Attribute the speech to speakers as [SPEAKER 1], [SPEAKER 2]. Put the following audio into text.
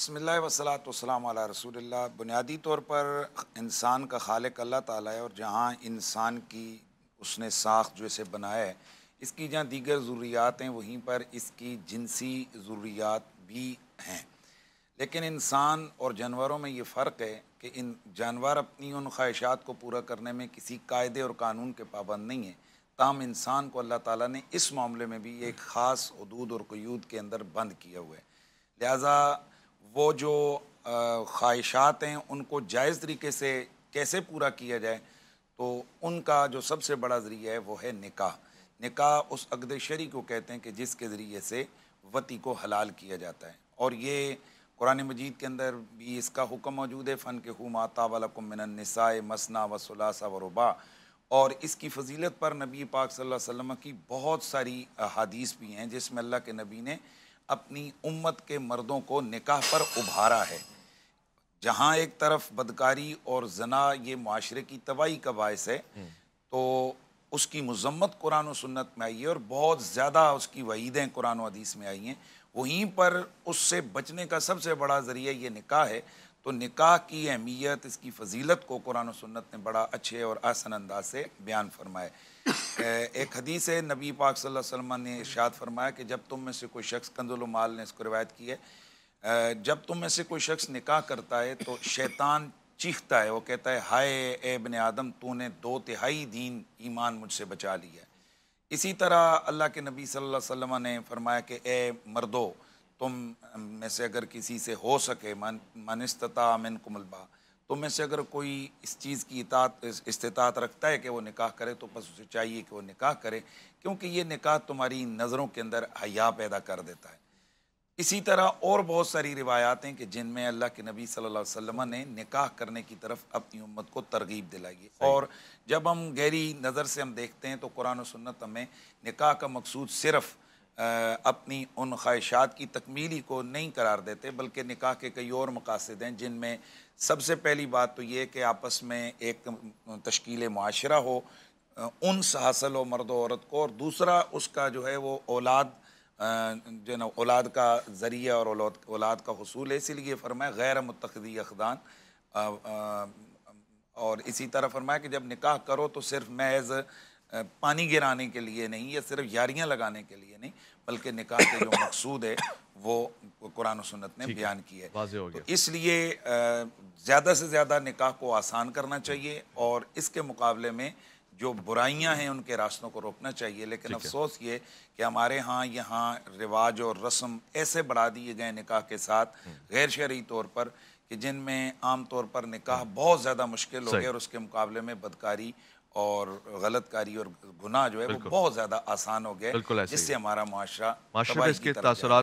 [SPEAKER 1] बसमिल्लाम वसलात वसलाम बुनियादी तौर पर इंसान का खालिक अल्लाह ताला है और जहाँ इंसान की उसने साख जो इसे बनाया है इसकी जहाँ दीगर ज़रूरियात हैं वहीं पर इसकी जिनसी ज़रूरियात भी हैं लेकिन इंसान और जानवरों में ये फ़र्क है कि इन जानवर अपनी उन ख्वाहिशात को पूरा करने में किसी कायदे और कानून के पाबंद नहीं है तमाम इंसान को अल्लाह ताली ने इस मामले में भी एक ख़ास हदूद और कयूद के अंदर बंद किया हुआ है लिहाजा वो जो ख्वाहिशात हैं उनको जायज़ तरीके से कैसे पूरा किया जाए तो उनका जो सबसे बड़ा ज़रिया है वो है निकाह निकाह उस अकद शरी को कहते हैं कि जिसके ज़रिए से वती को हलाल किया जाता है और ये कुरान मजीद के अंदर भी इसका हुक्म मौजूद है फ़न के हु माता वलकुमिनसाए मसना वसलासा वरुबा और इसकी फजीलत पर नबी पाक सल्लल्लाहु अलैहि वसल्लम की बहुत सारी अहादीस भी हैं जिसमें अल्लाह के नबी ने अपनी उम्मत के मर्दों को निकाह पर उभारा है जहाँ एक तरफ बदकारी और जना ये माशरे की तबाही का बायस है हम्म। तो उसकी मजम्मत कुरान और सुन्नत में आई है और बहुत ज़्यादा उसकी वहीदें कुरान हदीस में आई हैं वहीं पर उससे बचने का सबसे बड़ा ज़रिया ये निकाह है तो निकाह की अहमियत इसकी फजीलत को कुरान सन्नत ने बड़ा अच्छे और आसन अंदाज से बयान फ़रमाए एक हदीस है नबी पाक सल्लल्लाहु अलैहि वसल्लम ने इर्शाद फरमाया कि जब तुम में से कोई शख्स माल ने इसको रिवायत की है जब तुम में से कोई शख्स निकाह करता है तो शैतान चीखता है वो कहता है हाय ए बन आदम तूने दो तिहाई दीन ईमान मुझसे बचा लिया इसी तरह अल्लाह के नबी सल्लल्लाहु अलैहि वसल्लम ने फरमाया कि ए मर्दों तुम में से अगर किसी से हो सके मन मनस्तता अमिन कुमलबा तुम तो में से अगर कोई इस चीज़ की इतात इस्तात रखता है कि वो निकाह करे तो बस उसे चाहिए कि वो निकाह करे क्योंकि ये निकाह तुम्हारी नज़रों के अंदर हया पैदा कर देता है इसी तरह और बहुत सारी रिवायात हैं कि जिनमें अल्लाह के नबी सल्लल्लाहु अलैहि वसल्लम ने निकाह करने की तरफ अपनी उम्मत को तरगीब दिलाई है और जब हम गहरी नज़र से हम देखते हैं तो कुरान सन्नत सुन्नत हमें निकाह का मकसूद सिर्फ़ अपनी उन ख्वाहिशात की तकमीली को नहीं करार देते बल्कि निकाह के कई और मकासद हैं जिनमें सबसे पहली बात तो ये कि आपस में एक तश्कील माशरा हो उन हासिल हो मर्द औरत को और दूसरा उसका जो है वो औलाद जो ना औलाद का ज़रिया और औलाद का हसूल है इसीलिए फरमाया गैर मुतखदी अखदान और इसी तरह फरमाया कि जब निकाह करो तो सिर्फ एज़ पानी गिराने के लिए नहीं या सिर्फ यारियां लगाने के लिए नहीं बल्कि निकाह के जो मकसूद है वो कुरान सुन्नत ने बयान किया है तो इसलिए ज़्यादा से ज़्यादा निकाह को आसान करना चाहिए और इसके मुकाबले में जो बुराइयां हैं उनके रास्तों को रोकना चाहिए लेकिन अफसोस ये कि हमारे यहाँ यहाँ रिवाज और रस्म ऐसे बढ़ा दिए गए निकाह के साथ हम्म। गैर शरी तौर पर कि जिनमें आम तौर पर निकाह बहुत ज़्यादा मुश्किल हो गया और उसके मुकाबले में बदकारी और गलत कारी और गुनाह जो है वो बहुत ज़्यादा आसान हो गया जिससे हमारा माशरा